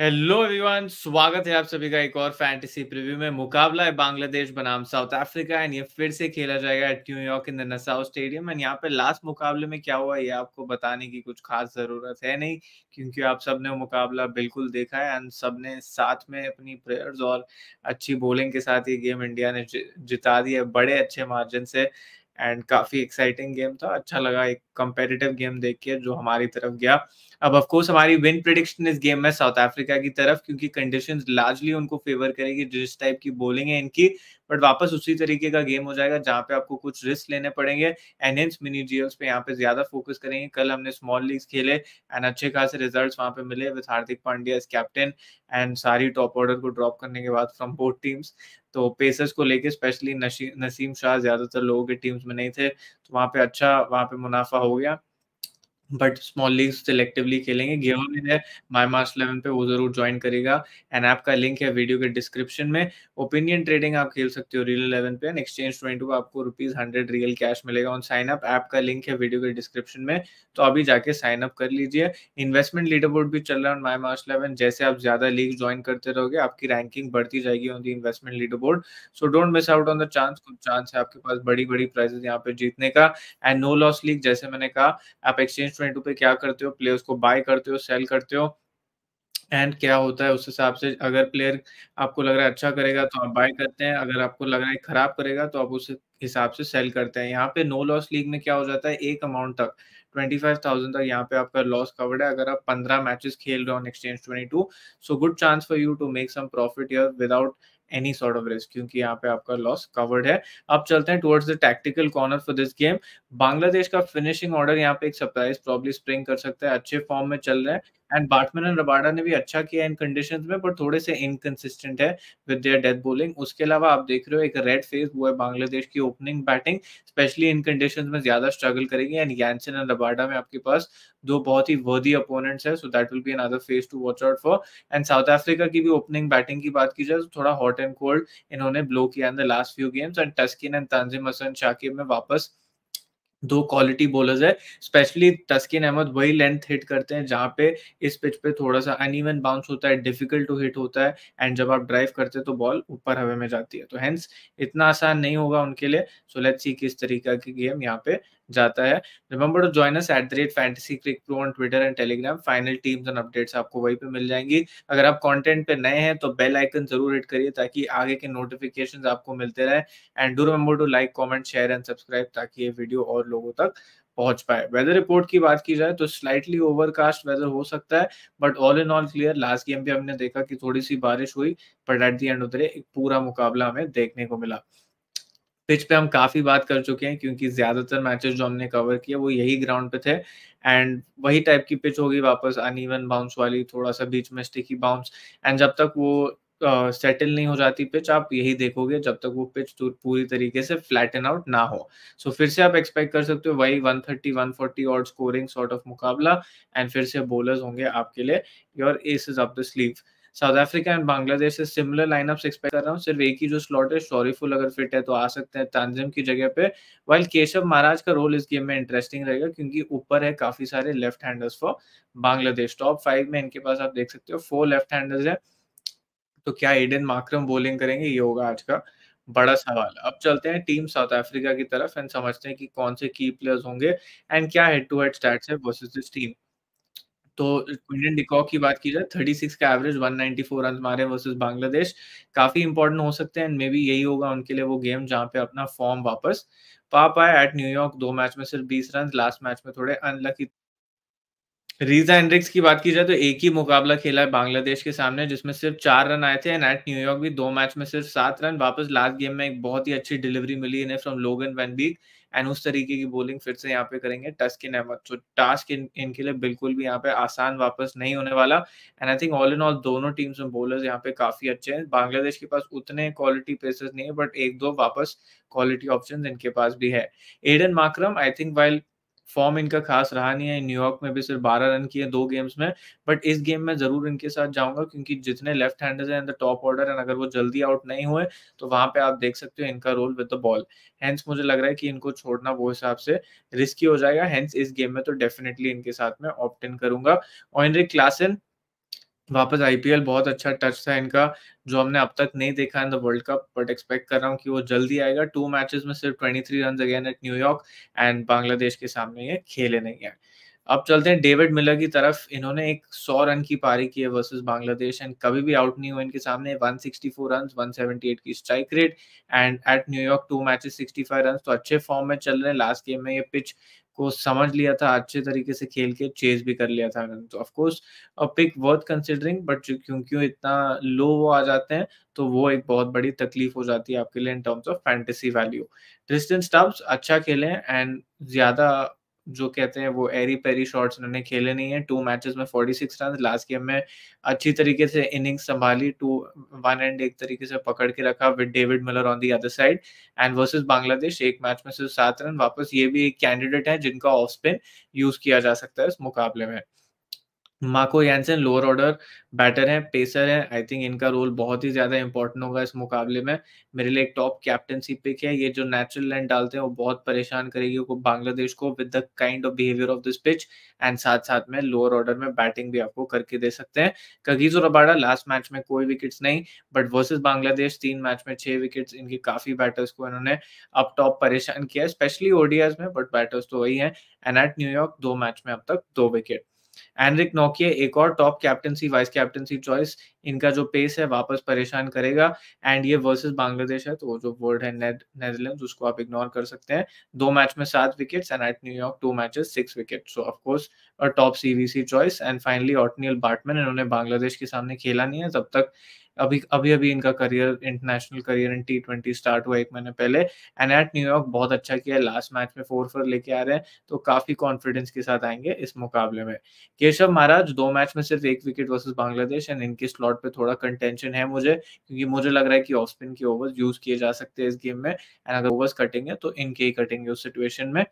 hello everyone स्वागत है आप सभी का एक और फैंटेसी प्रीव्यू में मुकाबला है बांग्लादेश बनाम साउथ अफ्रीका एंड ये फिर से खेला जाएगा at New York in the Nassau stadium and यहाँ पे लास्ट मुकाबले में क्या हुआ ये आपको बताने की कुछ खास जरूरत है नहीं क्योंकि आप सबने मुकाबला बिल्कुल देखा है एंड सब ने साथ में अपनी प्रेयर्स और अच्छी बॉलिंग के साथ ये गेम इंडिया ने जिता दी है बड़े अच्छे मार्जिन से एंड काफी एक्साइटिंग गेम था अच्छा लगा एक कंपेरेटिव गेम देख के जो हमारी तरफ गया अब ऑफकोर्स हमारी विन प्रिडिक्शन इस गेम में साउथ अफ्रीका की तरफ क्योंकि कंडीशंस लार्जली उनको फेवर करेगी जिस टाइप की बॉलिंग है इनकी बट वापस उसी तरीके का गेम हो जाएगा जहाँ पे आपको कुछ रिस्क लेने पड़ेंगे एनहेंस मिनी जीएल्स पे यहाँ पे ज्यादा फोकस करेंगे कल हमने स्मॉल लीग खेले एंड अच्छे खासे रिजल्ट वहां पे मिले with Hardik Pandya captain and सारी टॉप ऑर्डर को ड्रॉप करने के बाद फ्रॉम बोथ टीम्स तो पेसर्स को लेके स्पेशली नसीम शाह ज़्यादातर लोगों के टीम्स में नहीं थे तो वहां पे अच्छा वहां पे मुनाफा हो गया बट स्मॉल लीग सिलेक्टिवली खेलेंगे गेवन है माई मार्स इलेवन पे वो जरूर ज्वाइन करेगा एंड का लिंक है वीडियो के डिस्क्रिप्शन में ओपिनियन ट्रेडिंग आप खेल सकते हो रियल इलेवन पे एंड एक्सचेंज ट्वेंटी टू आपको रुपीज हंड्रेड रियल कैश मिलेगा ऑन साइन अप ऐप का लिंक है वीडियो के डिस्क्रिप्शन में तो अभी जाके साइन अप कर लीजिए इन्वेस्टमेंट लीडर बोर्ड भी चल रहा है माई मार्स इलेवन जैसे आप ज्यादा लीग ज्वाइन करते रहोगे आपकी रैंकिंग बढ़ती जाएगी on the investment leader board so don't miss out on the chance कुछ चांस है आपके पास बड़ी बड़ी प्राइजेस यहाँ पे जीतने का एंड नो लॉस लीग जैसे मैंने कहा आप एक्सचेंज नेट वेंटू पे क्या करते हो प्लेयर्स को बाय करते हो सेल करते हो एंड क्या होता है उस हिसाब से अगर प्लेयर आपको लग रहा है अच्छा करेगा तो आप बाय करते हैं अगर आपको लग रहा है खराब करेगा तो आप उस हिसाब से सेल करते हैं यहाँ पे नो लॉस लीग में क्या हो जाता है एक अमाउंट तक ट्वेंटी फाइव थाउजेंड तक यहाँ पे आपका लॉस कवर्ड है अगर आप पंद्रह मैचेस खेल रहे हो on exchange twenty two so good chance for you to make some profit your without any sort of risk क्योंकि यहाँ पे आपका लॉस कवर्ड है अब चलते हैं towards the tactical corner for this game Bangladesh का फिनिशिंग ऑर्डर यहाँ पे एक सरप्राइज प्रॉब्ली स्प्रिंग कर सकता है अच्छे फॉर्म में चल रहे हैं एंड बैटमैन एंड रबाडा ने भी अच्छा किया इन कंडीशन में पर थोड़े से इनकन्सिस्टेंट है विद देयर डेथ बोलिंग उसके अलावा आप देख रहे हो एक रेड फेस वो है बांग्लादेश की opening batting specially in condition में ज्यादा स्ट्रगल करेगी एंड यानसन एंड रबाडा में आपके पास दो बहुत ही वर्दी अपोनेंट्स है so that will be another face to watch out for and South Africa की भी ओपनिंग बैटिंग की बात की जाए तो थोड़ा हॉट एंड कोल्ड इन्होंने ब्लो किया in the last few games and Taskin and Tanzim Hasan Shakib में वापस दो क्वालिटी बोलर्स है स्पेशली तस्किन अहमद वही लेंथ हिट करते हैं जहां पे इस पिच पे थोड़ा सा अनइवन बाउंस होता है डिफिकल्ट टू हिट होता है एंड जब आप ड्राइव करते हैं तो बॉल ऊपर हवा में जाती है तो हेंस इतना आसान नहीं होगा उनके लिए सो लेट्स सी किस तरीका की गेम यहाँ पे जाता है remember to join us at the rate fantasy cric pro on Twitter and Telegram final teams and updates आपको वहीं पे मिल जाएंगी अगर आप कंटेंट पे नए हैं तो बेल आइकन जरूर हिट करिए ताकि आगे के नोटिफिकेशन आपको मिलते रहे and do remember to like comment share and subscribe ताकि ये वीडियो और लोगों तक पहुंच पाए वेदर रिपोर्ट की बात की जाए तो स्लाइटली ओवरकास्ट वेदर हो सकता है but all in all clear last game भी हमने देखा कि थोड़ी सी बारिश हुई बट एट दी एंड उतरे एक पूरा मुकाबला हमें देखने को मिला पिच पे हम काफी बात कर चुके हैं क्योंकि ज्यादातर मैचेस जो हमने कवर किया वो यही ग्राउंड पे थे एंड वही टाइप की पिच होगी वापस अनइवन बाउंस वाली थोड़ा सा बीच में स्टिकी बाउंस एंड जब तक वो सेटल uh, नहीं हो जाती पिच आप यही देखोगे जब तक वो पिच पूरी तरीके से फ्लैटन आउट ना हो सो so, फिर से आप एक्सपेक्ट कर सकते हो वही 130 140 और स्कोरिंग सॉर्ट ऑफ मुकाबला एंड फिर से बोलर्स होंगे आपके लिए your ace is up the sleeve South Africa and Bangladesh से सिमिलर लाइनअप्स एक्सपेक्ट कर रहा हूँ सिर्फ एक ही जो स्लॉट है शॉरीफुल अगर फिट है तो आ सकते हैं तंजिम की जगह पे वाइल केशव महाराज का रोल इस गेम में इंटरेस्टिंग रहेगा क्योंकि ऊपर है काफी सारे left handers for Bangladesh top five में इनके पास आप देख सकते हो फोर लेफ्ट हैंडर्स है तो क्या एडन माक्रम बॉलिंग करेंगे ये होगा आज का बड़ा सवाल अब चलते हैं टीम साउथ अफ्रीका की तरफ एंड समझते हैं कि कौन से की प्लेयर्स होंगे एंड क्या हेड टू हेड स्टैट्स है वर्सेस दिस टीम तो क्विंटन डिकॉक की बात की जाए थर्टी सिक्स का average one ninety four run मारे वर्सेज बांग्लादेश काफी इंपॉर्टेंट हो सकते हैं मे बी यही होगा उनके लिए वो गेम जहाँ पे अपना फॉर्म वापस पा पाए एट न्यूयॉर्क दो मैच में सिर्फ बीस रन लास्ट मैच में थोड़े अनलकी रीजा एंड्रिक्स की बात की जाए तो एक ही मुकाबला खेला है बांग्लादेश के सामने जिसमें सिर्फ चार रन आए थे एंड एट न्यूयॉर्क भी दो मैच में सिर्फ सात रन वापस लास्ट गेम में एक बहुत ही अच्छी डिलीवरी मिली इन्हें फ्रॉम लोगन वैन बीक एंड उस तरीके की बोलिंग फिर से यहाँ पे करेंगे इन अहमद सो टास्क इन, इनके लिए बिल्कुल भी यहाँ पे आसान वापस नहीं होने वाला and I think all in all दोनों टीम्स में बॉलर्स यहाँ पे काफी अच्छे हैं बांग्लादेश के पास उतने क्वालिटी पेसर्स नहीं है बट एक दो वापस क्वालिटी ऑप्शन इनके पास भी है Aiden Markram I think while form इनका खास रहा नहीं है न्यूयॉर्क में भी सिर्फ बारह रन किए दो गेम्स में बट इस गेम में जरूर इनके साथ जाऊंगा क्योंकि जितने लेफ्ट हैंडर्स हैं in the top order and अगर वो जल्दी आउट नहीं हुए तो वहां पे आप देख सकते हो इनका role with the ball hands मुझे लग रहा है कि इनको छोड़ना वो हिसाब से रिस्की हो जाएगा हैंस इस गेम में तो डेफिनेटली इनके साथ में ऑप्ट इन करूंगा ऑनरिक क्लासन वापस आईपीएल बहुत अच्छा टच था इनका जो हमने अब तक नहीं देखा in the world cup but expect कर रहा हूँ कि वो जल्दी आएगा टू मैचेस में सिर्फ 23 run again at New York and Bangladesh के सामने ये खेले नहीं है अब चलते हैं डेविड मिलर की तरफ इन्होंने एक सौ रन की पारी की है वर्सेज बांग्लादेश एंड कभी भी आउट नहीं हुए इनके सामने 164 रन 178 की strike rate and at New York two matches 65 run तो अच्छे फॉर्म में चल रहे हैं लास्ट गेम में ये पिच को समझ लिया था अच्छे तरीके से खेल के चेज भी कर लिया था तो of course a pick worth considering but क्योंकि इतना लो वो आ जाते हैं तो वो एक बहुत बड़ी तकलीफ हो जाती है आपके लिए in terms of fantasy value Tristan Stubbs अच्छा खेले एंड ज्यादा जो कहते हैं वो एरी पेरी शॉट्स उन्होंने खेले नहीं है टू मैचेस में 46 रन लास्ट गेम में अच्छी तरीके से इनिंग्स संभाली टू वन एंड एक तरीके से पकड़ के रखा with David Miller on the other side and versus Bangladesh एक मैच में सिर्फ सात रन वापस ये भी एक कैंडिडेट है जिनका ऑफ स्पिन यूज किया जा सकता है इस मुकाबले में Marco Jansen lower order batter हैं पेसर हैं आई थिंक इनका रोल बहुत ही ज्यादा इंपॉर्टेंट होगा इस मुकाबले में मेरे लिए एक टॉप कैप्टनशिप पिक है ये जो नेचुरल लैंड डालते हैं वो बहुत परेशान करेगी बांग्लादेश को with the kind of behaviour of this pitch and साथ साथ में लोअर ऑर्डर में बैटिंग भी आपको करके दे सकते हैं कगीज और अबाड़ा लास्ट मैच में कोई विकेट्स नहीं बट वर्सेज बांग्लादेश तीन मैच में छह विकेट्स इनके काफी बैटर्स को इन्होंने अप टॉप परेशान किया स्पेशली ओडियाज में बट बैटर्स तो वही है एंड एट न्यूयॉर्क दो मैच में अब तक दो विकेट एनरिक नोकिया एक और top captaincy vice captaincy choice इनका जो पेस है वापस परेशान करेगा एंड ये वर्सेस बांग्लादेश है तो जो वर्ल्ड है नेदरलैंड उसको आप इग्नोर कर सकते हैं दो मैच में सात wickets and at New York two matches six wicket so of course top CVC choice and finally Ottneil Baartman इन्होंने बांग्लादेश के सामने खेला नहीं है तब तक अभी अभी अभी इनका career international career in T twenty start हुआ एक महीने पहले एंड एट न्यूयॉर्क बहुत अच्छा किया है लास्ट मैच में फोर फोर लेके आ रहे हैं तो काफी कॉन्फिडेंस के साथ आएंगे इस मुकाबले में केशव महाराज दो मैच में सिर्फ एक विकेट वर्सेस बांग्लादेश एंड इनके स्लॉट स्पॉट पे थोड़ा कंटेंशन है मुझे क्योंकि मुझे लग रहा है कि ऑफ स्पिन के ओवर्स यूज किए जा सकते हैं इस गेम में एंड अगर ओवर्स कटेंगे तो इनके ही कटेंगे उस सिचुएशन में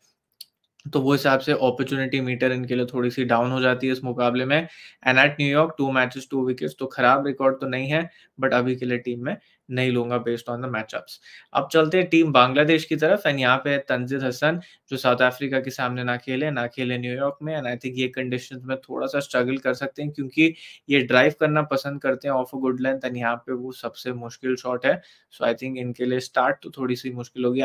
तो वो हिसाब से अपॉर्चुनिटी मीटर इनके लिए थोड़ी सी डाउन हो जाती है इस मुकाबले में and at New York two matches two wickets तो खराब रिकॉर्ड तो नहीं है बट अभी के लिए टीम में नहीं लूंगा बेस्ड ऑन द मैचअप्स अब चलते हैं टीम बांग्लादेश की तरफ एंड यहाँ पे तंजिद हसन जो साउथ अफ्रीका के सामने ना खेले ना खेले न्यूयॉर्क में एंड आई थिंक ये कंडीशन में थोड़ा सा स्ट्रगल कर सकते हैं क्योंकि ये ड्राइव करना पसंद करते हैं off a good length and यहाँ पे वो सबसे मुश्किल शॉट है सो आई थिंक इनके लिए स्टार्ट तो थोड़ी सी मुश्किल होगी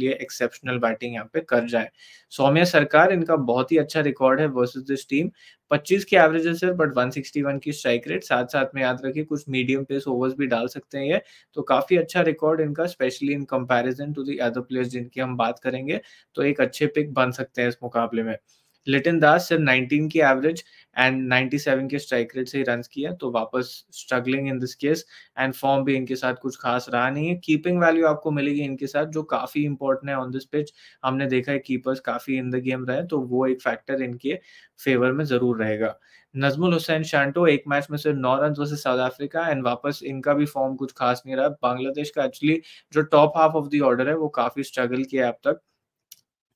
लिए एक्सेप्शनल बैटिंग यहाँ पे कर जाए सौम्या सरकार इनका बहुत ही अच्छा रिकॉर्ड है वर्सेज दिस टीम 25 की एवरेज है सर बट 161 की स्ट्राइक रेट साथ साथ में याद रखिए कुछ मीडियम पेस ओवर्स भी डाल सकते हैं ये तो काफी अच्छा रिकॉर्ड इनका specially in comparison to the other players जिनकी हम बात करेंगे तो एक अच्छे पिक बन सकते हैं इस मुकाबले में लिटिन दास सर 19 की एवरेज एंड 97 के स्ट्राइक रेट से ही रन किया तो वापस struggling in this case and form भी इनके साथ कुछ खास रहा नहीं है कीपिंग वैल्यू आपको मिलेगी इनके साथ जो काफी इंपॉर्टेंट है ऑन दिस पिच हमने देखा है कीपर्स काफी इन द गेम रहे तो वो एक फैक्टर इनके फेवर में जरूर रहेगा नजमुल हुसैन शांटो एक मैच में सिर्फ नौ run versus South Africa and वापस इनका भी फॉर्म कुछ खास नहीं रहा बांग्लादेश का एक्चुअली जो top half of the order है वो काफी स्ट्रगल किया है अब तक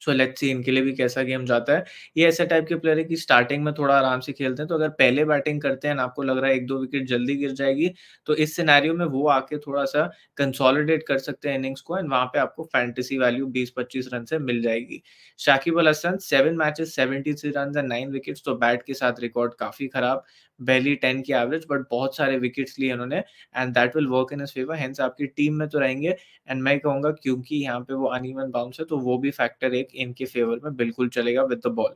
सो लेट्स सी इनके लिए भी कैसा गेम जाता है ये ऐसे टाइप के प्लेयर है कि स्टार्टिंग में थोड़ा आराम से खेलते हैं तो अगर पहले बैटिंग करते हैं आपको लग रहा है एक दो विकेट जल्दी गिर जाएगी तो इस सिनेरियो में वो आके थोड़ा सा कंसोलिडेट कर सकते हैं इनिंग्स को एंड वहां पे आपको फैंटेसी वैल्यू बीस पच्चीस रन से मिल जाएगी Shakib Al Hasan seven matches seventy three run and nine wicket तो बैट के साथ रिकॉर्ड काफी खराब बेली टेन की एवरेज बट बहुत सारे विकेट्स लिए उन्होंने and that will work in favour hence आपकी टीम में तो रहेंगे एंड मैं कहूंगा क्योंकि यहाँ पे वो अनिवन बाउंस है तो वो भी फैक्टर एक इनके फेवर में बिल्कुल चलेगा विद द बॉल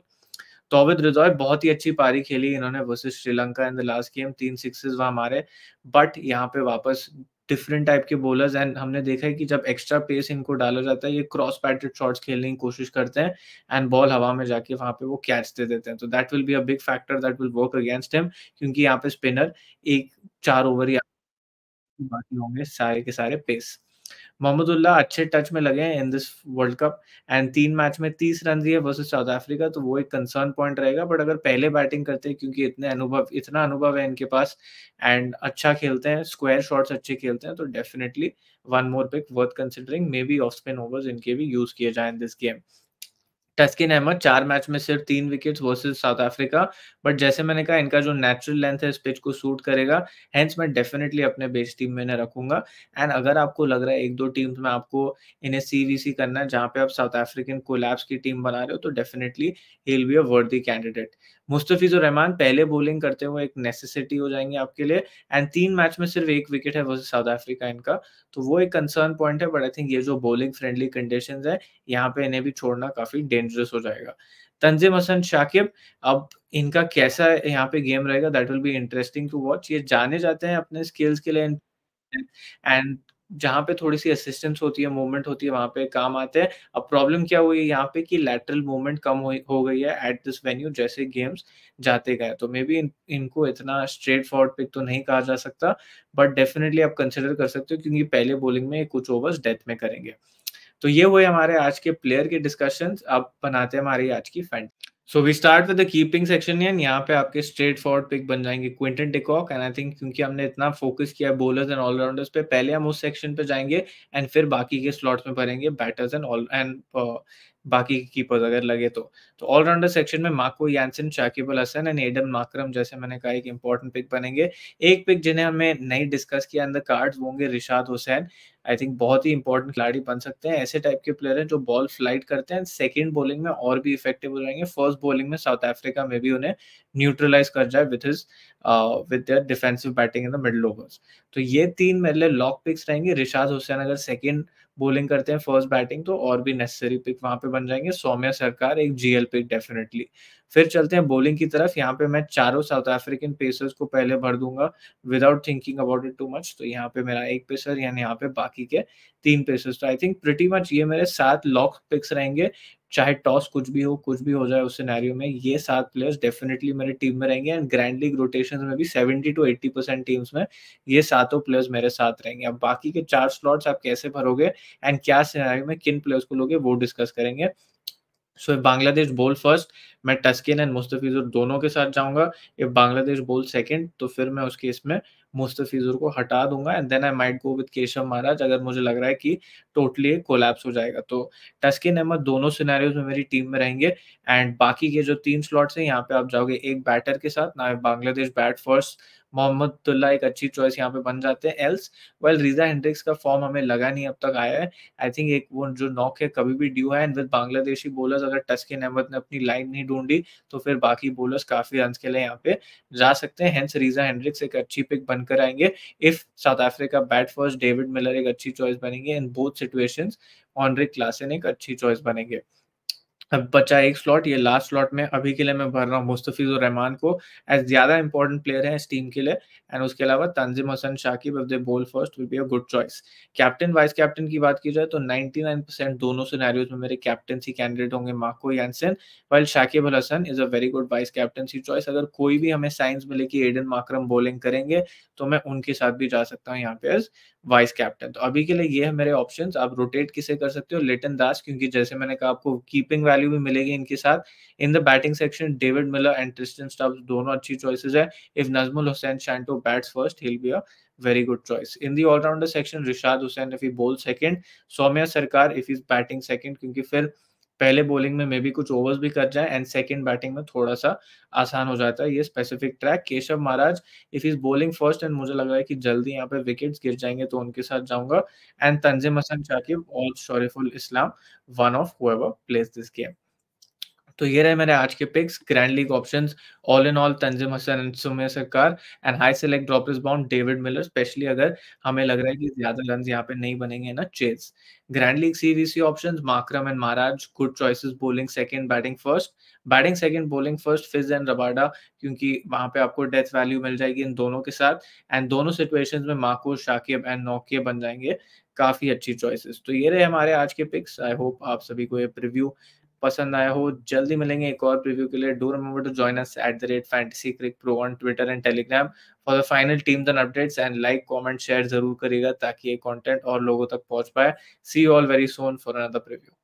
तो तोबिद रिजॉय बहुत ही अच्छी पारी खेली इन्होंने versus Sri Lanka in the last game तीन सिक्सेस वहां मारे बट यहाँ पे वापस डिफरेंट टाइप के बॉलर्स एंड हमने देखा है कि जब एक्स्ट्रा पेस इनको डाला जाता है ये क्रॉस पैटेड शॉट्स खेलने की कोशिश करते हैं एंड बॉल हवा में जाके वहां पे वो कैच दे देते हैं तो that will be a big factor that will work against him क्योंकि यहाँ पे स्पिनर एक चार ओवर ही बाकी होंगे सारे के सारे पेस मोहम्मदुल्ला अच्छे टच में लगे हैं in this World Cup and तीन मैच में तीस रन दिए वर्सेस साउथ अफ्रीका तो वो एक कंसर्न पॉइंट रहेगा बट अगर पहले बैटिंग करते हैं क्योंकि इतने अनुभव इतना अनुभव है इनके पास एंड अच्छा खेलते हैं स्क्वायर शॉट्स अच्छे खेलते हैं तो definitely one more pick worth considering maybe of spin overs इनके भी यूज किए जाए in this game Taskin Ahmed मतलब चार मैच में सिर्फ तीन wickets versus South Africa but जैसे मैंने कहा इनका जो नेचुरल लेंथ है इस पिच को सूट करेगा हेंस मैं डेफिनेटली अपने बेस्ट टीम में रखूंगा एंड अगर आपको लग रहा है एक दो टीम्स में आपको इन्हें सीवीसी करना है जहां पे आप साउथ अफ्रीकन कोलैप्स की टीम बना रहे हो तो definitely he will be a worthy candidate मुस्तफ़ीज़ और रहमान पहले बॉलिंग करते हुए एक नेसेसिटी हो जाएंगे आपके लिए एंड तीन मैच में सिर्फ एक विकेट है वर्सेस साउथ अफ्रीका इनका तो वो एक कंसर्न पॉइंट है बट आई थिंक ये जो बॉलिंग फ्रेंडली कंडीशन है यहाँ पे इन्हें भी छोड़ना काफी डेंजरस हो जाएगा तंजिम हसन शाकिब अब इनका कैसा यहाँ पे गेम रहेगा that will be interesting to watch ये जाने जाते हैं अपने स्किल्स के लिए एंड जहाँ पे थोड़ी सी असिस्टेंस होती है मूवमेंट होती है वहां पे काम आते हैं अब प्रॉब्लम क्या हुई है यहाँ पे कि लैटरल मूवमेंट कम हो, हो गई है एट दिस वेन्यू जैसे गेम्स जाते गए तो मे बी इन, इनको इतना स्ट्रेट फॉरवर्ड पिक तो नहीं कहा जा सकता बट डेफिनेटली आप कंसिडर कर सकते हो क्योंकि पहले बॉलिंग में कुछ ओवर्स डेथ में करेंगे तो ये हुए हमारे आज के प्लेयर के डिस्कशन अब बनाते हैं हमारी आज की फैंट so we start with the keeping section and यहाँ पे आपके स्ट्रेट फॉरवर्ड पिक बन जाएंगे Quinton de Kock and I think क्योंकि हमने इतना फोकस किया बोलर्स एंड ऑलराउंडर्स पे पहले हम उस सेक्शन पे जाएंगे एंड फिर बाकी के स्लॉट्स में भरेंगे बैटर्स एंड ऑल एंड बाकी के कीपर्स अगर लगे तो तो ऑलराउंडर सेक्शन में Marco Jansen Shakib Hasan and Aiden Markram जैसे मैंने कहा एक इंपॉर्टेंट पिक बनेंगे एक पिक जिन्हें हमें नहीं डिस्कस किया इन द कार्ड्स वो होंगे रिशाद हुसैन आई थिंक बहुत ही इंपॉर्टेंट खिलाड़ी बन सकते हैं ऐसे टाइप के प्लेयर हैं जो बॉल फ्लाइट करते हैं सेकेंड बॉलिंग में और भी इफेक्टिव हो जाएंगे फर्स्ट बॉलिंग में साउथ अफ्रीका में भी उन्हें न्यूट्रलाइज कर जाए with his with their defensive batting in the middle overs तो ये तीन मेरे लिए लॉक पिक्स रहेंगे रिशाद हुसैन अगर सेकेंड बोलिंग करते हैं फर्स्ट बैटिंग तो और भी नेसेसरी पिक वहां पे बन जाएंगे सौम्या सरकार एक जीएल पिक डेफिनेटली फिर चलते हैं बॉलिंग की तरफ यहाँ पे मैं चारों साउथ अफ्रीकन पेसर्स को पहले भर दूंगा without thinking about it too much तो यहाँ पे मेरा एक पेसर यानी यहाँ पे बाकी के तीन पेसर्स तो आई थिंक प्रिटी मच ये मेरे सात लॉक पिक्स रहेंगे चाहे टॉस कुछ भी हो कुछ भी हो जाए उस सिनेरियो में ये सात प्लेयर्स डेफिनेटली मेरे टीम में रहेंगे एंड ग्रैंड लीग रोटेशन में भी 70 टू 80 परसेंट टीम्स में ये सातों प्लेयर्स मेरे साथ रहेंगे अब बाकी के चार स्लॉट्स आप कैसे भरोगे एंड क्या सिनेरियो में किन प्लेयर्स को लोगे वो डिस्कस करेंगे सो इफ बांग्लादेश बोल फर्स्ट मैं टस्किन एंड मुस्तफिजुर दोनों के साथ जाऊंगा इफ बांग्लादेश बोल सेकेंड तो फिर मैं उसके इसमें मुस्तफिजुर को हटा दूंगा and then I might go with Keshav Maharaj अगर मुझे लग रहा है कि टोटली कोलैप्स हो जाएगा तो टस्किन अहमद दोनों सिनेरियोज में मेरी टीम में रहेंगे एंड बाकी के जो तीन स्लॉट्स हैं यहाँ पे आप जाओगे एक बैटर के साथ ना Bangladesh bat first Mahmudullah एक अच्छी चॉइस यहाँ पे बन जाते हैं एल्स वेल रीजा हेंड्रिक्स का फॉर्म हमें लगा नहीं अब तक आया है आई थिंक एक वो जो नॉक है कभी भी ड्यू है एंड विद बांग्लादेशी बोलर्स अगर टस्किन अहमद ने अपनी लाइन नहीं ढूंढी तो फिर बाकी बोलर्स काफी रन के लिए यहाँ पे जा सकते हैं हेंस रीजा हेंड्रिक्स एक अच्छी पिक बनकर आएंगे if South Africa bat first David Miller एक अच्छी चॉइस बनेंगे in both situations Heinrich Klaasen एक अच्छी चॉइस बनेंगे अब बचा एक स्लॉट ये लास्ट स्लॉट में अभी के लिए मैं भर रहा हूँ मुस्तफीज और रहमान को एज ज्यादा इंपॉर्टेंट प्लेयर है इस टीम के लिए एंड उसके अलावा Tanzim Hasan Sakib if they bowl first will be a good choice captain vice captain की बात की जाए तो 99% दोनों सिनेरियोज में मेरे कैप्टनसी कैंडिडेट होंगे Marco Jansen well Shakib Al Hasan is a very good vice captaincy choice अगर कोई भी हमें साइंस मिले कि एडन मार्क्रम बॉलिंग करेंगे तो मैं उनके साथ भी जा सकता हूँ यहाँ पे एज वाइस कैप्टन तो अभी के लिए ये है मेरे ऑप्शंस आप रोटेट किसे कर सकते हो लेटन दास क्योंकि जैसे मैंने कहा आपको कीपिंग वैल्यू भी मिलेगी इनके साथ in the batting section David Miller and Tristan Stubbs दोनों अच्छी चॉइसेस है if Najmul Hossain Shanto bats first he'll be a very good choice in the all rounder section Rishad Hossain if he bowl second Saumya सरकार इफ इज बैटिंग सेकंड क्योंकि फिर पहले bowling में मे भी कुछ ओवर्स भी कर जाए एंड सेकेंड बैटिंग में थोड़ा सा आसान हो जाता है ये specific track Keshav Maharaj if is bowling first and मुझे लग रहा है कि जल्दी यहाँ पे विकेट गिर जाएंगे तो उनके साथ जाऊंगा एंड तंजिम हसन शाकिब और Shoriful Islam one of whoever plays this game तो ये रहे मेरे आज के picks grand league option all in all Tanzim Hasan and Soumya Sarkar and high select drop is bound David Miller specially अगर हमें लग रहा है कि ज्यादा रन यहाँ पे नहीं बनेंगे ना चेस ग्रैंड लीग सीरीज के option Markram and Maharaj good choices bowling second batting first batting second bowling first Fizz and Rabada क्योंकि वहां पे आपको डेथ वैल्यू मिल जाएगी इन दोनों के साथ एंड दोनों सिचुएशन में माको शाकिब एंड नोकिया बन जाएंगे काफी अच्छी चॉइसेस तो ये रहे हमारे आज के पिक्स आई होप आप सभी को ये प्रिव्यू पसंद आया हो जल्दी मिलेंगे एक और प्रीव्यू के लिए do remember to join us at the rate fantasy cric pro on Twitter and Telegram for the final team and updates and like comment share जरूर करेगा ताकि ये कॉन्टेंट और लोगों तक पहुंच पाए see all very soon for another preview